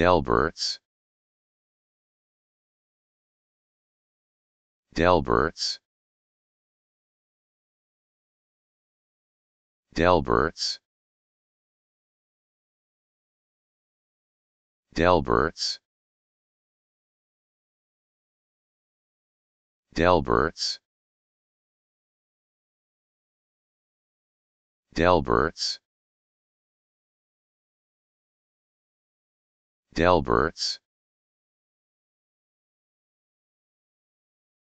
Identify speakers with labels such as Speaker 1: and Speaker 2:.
Speaker 1: Delberts Delberts Delberts Delberts Delberts Delberts Delberts